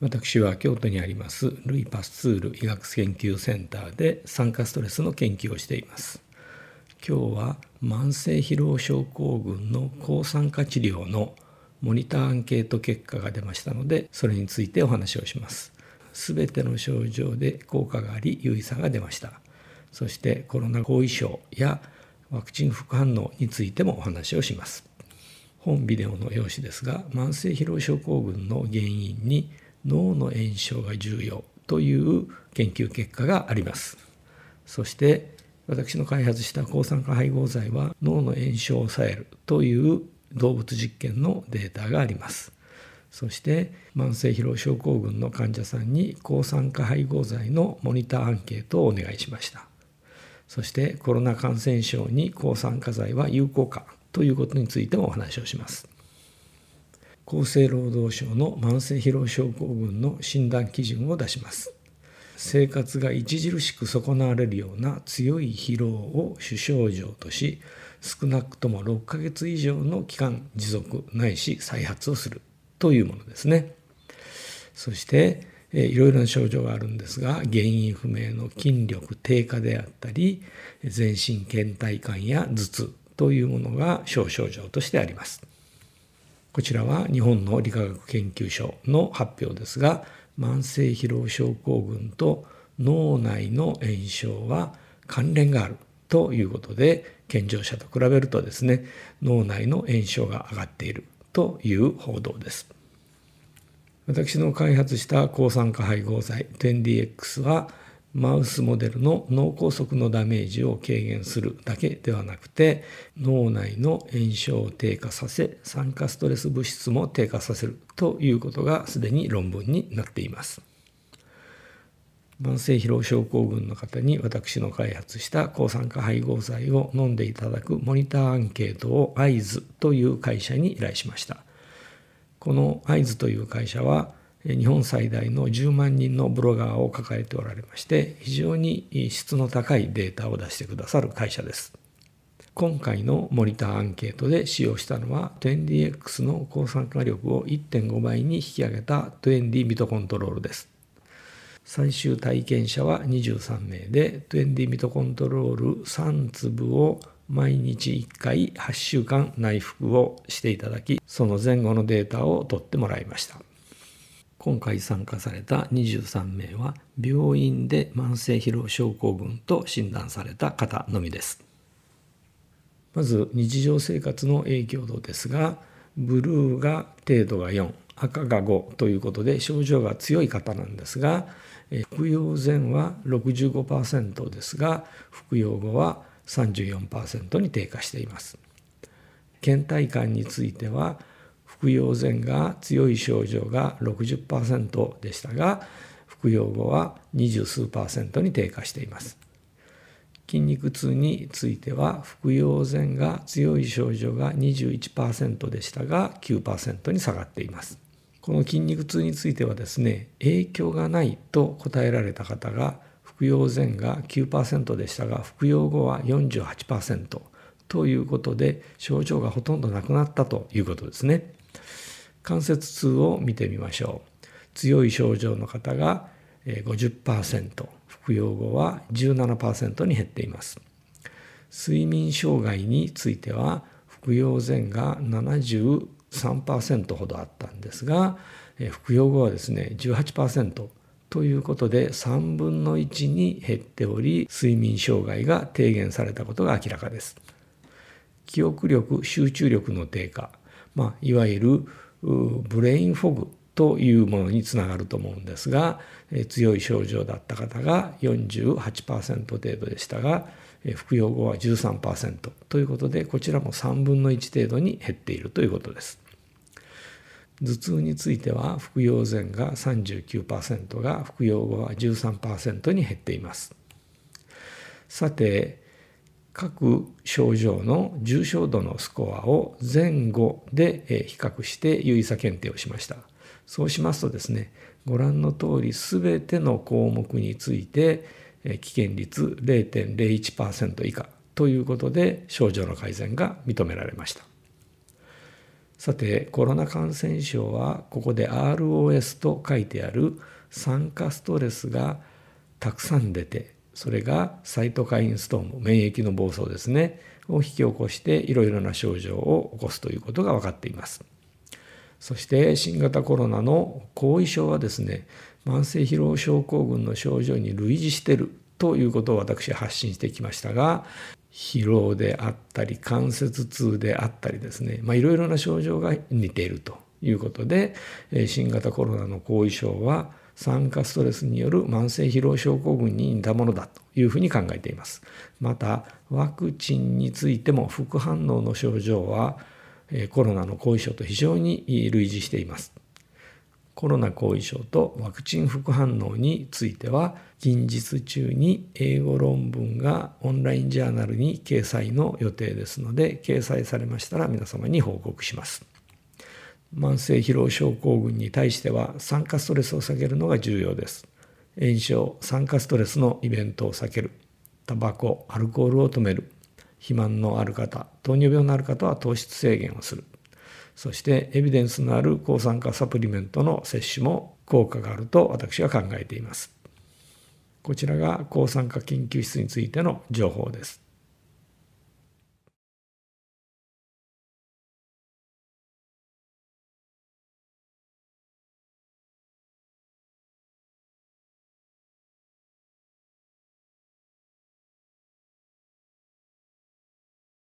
私は京都にありますルイ・パスツール医学研究センターで酸化ストレスの研究をしています。今日は慢性疲労症候群の抗酸化治療のモニターアンケート結果が出ましたのでそれについてお話をします。すべての症状で効果があり有意差が出ました。そしてコロナ後遺症やワクチン副反応についてもお話をします。本ビデオの用紙ですが慢性疲労症候群の原因に脳の炎症が重要という研究結果がありますそして私の開発した抗酸化配合剤は脳の炎症を抑えるという動物実験のデータがありますそして慢性疲労症候群の患者さんに抗酸化配合剤のモニターアンケートをお願いしましたそしてコロナ感染症に抗酸化剤は有効かということについてもお話をします厚生労働省の慢性疲労症候群の診断基準を出します生活が著しく損なわれるような強い疲労を主症状とし少なくとも6ヶ月以上の期間持続ないし再発をするというものですねそしていろいろな症状があるんですが原因不明の筋力低下であったり全身倦怠感や頭痛というものが小症状としてあります。こちらは日本の理化学研究所の発表ですが慢性疲労症候群と脳内の炎症は関連があるということで健常者と比べるとですね脳内の炎症が上がっているという報道です私の開発した抗酸化配合剤 10DX はマウスモデルの脳梗塞のダメージを軽減するだけではなくて脳内の炎症を低下させ酸化ストレス物質も低下させるということがすでに論文になっています。慢性疲労症候群の方に私の開発した抗酸化配合剤を飲んでいただくモニターアンケートを合図という会社に依頼しました。この合図という会社は日本最大の10万人のブロガーを抱えておられまして非常に質の高いデータを出してくださる会社です今回のモニターアンケートで使用したのは 20DX の抗酸化力を1.5倍に引き上げた 20D ミトコントロールです最終体験者は23名で 20D ミトコントロール3粒を毎日1回8週間内服をしていただきその前後のデータを取ってもらいました今回参加された23名は病院で慢性疲労症候群と診断された方のみですまず日常生活の影響度ですがブルーが程度が4赤が5ということで症状が強い方なんですが服用前は65%ですが服用後は34%に低下しています倦怠感については服用前が強い症状が60%でしたが服用後は二十数パーセントに低下しています筋肉痛については服用前が強い症状が21%でしたが9%に下がっていますこの筋肉痛についてはですね影響がないと答えられた方が服用前が9%でしたが服用後は48%ということで症状がほとんどなくなったということですね関節痛を見てみましょう強い症状の方が50%服用後は17%に減っています睡眠障害については服用前が73%ほどあったんですが服用後はですね18%ということで3分の1に減っており睡眠障害が低減されたことが明らかです記憶力集中力の低下まあ、いわゆるブレインフォグというものにつながると思うんですが、え強い症状だった方が48%程度でしたが、え服用後は13%ということでこちらも3分の1程度に減っているということです。頭痛については服用前が39%が服用後は13%に減っています。さて各症状の重症度のスコアを前後で比較して有意差検定をしました。そうしますとですね、ご覧の通り全ての項目について危険率0.01%以下ということで症状の改善が認められました。さて、コロナ感染症はここで ROS と書いてある酸化ストレスがたくさん出てそれがサイトカインストーム免疫の暴走ですねを引き起こしていろいろな症状を起こすということが分かっていますそして新型コロナの後遺症はですね慢性疲労症候群の症状に類似してるということを私発信してきましたが疲労であったり関節痛であったりですねいろいろな症状が似ているということで新型コロナの後遺症は酸化ストレスによる慢性疲労症候群に似たものだというふうに考えています。またワクチンについても副反応の症状はコロナの後遺症と非常に類似しています。コロナ後遺症とワクチン副反応については近日中に英語論文がオンラインジャーナルに掲載の予定ですので掲載されましたら皆様に報告します。慢性疲労症候群に対しては酸化ストレスを避けるのが重要です。炎症、酸化ストレスのイベントを避ける。タバコ、アルコールを止める。肥満のある方、糖尿病のある方は糖質制限をする。そしてエビデンスのある抗酸化サプリメントの摂取も効果があると私は考えています。こちらが抗酸化研究室についての情報です。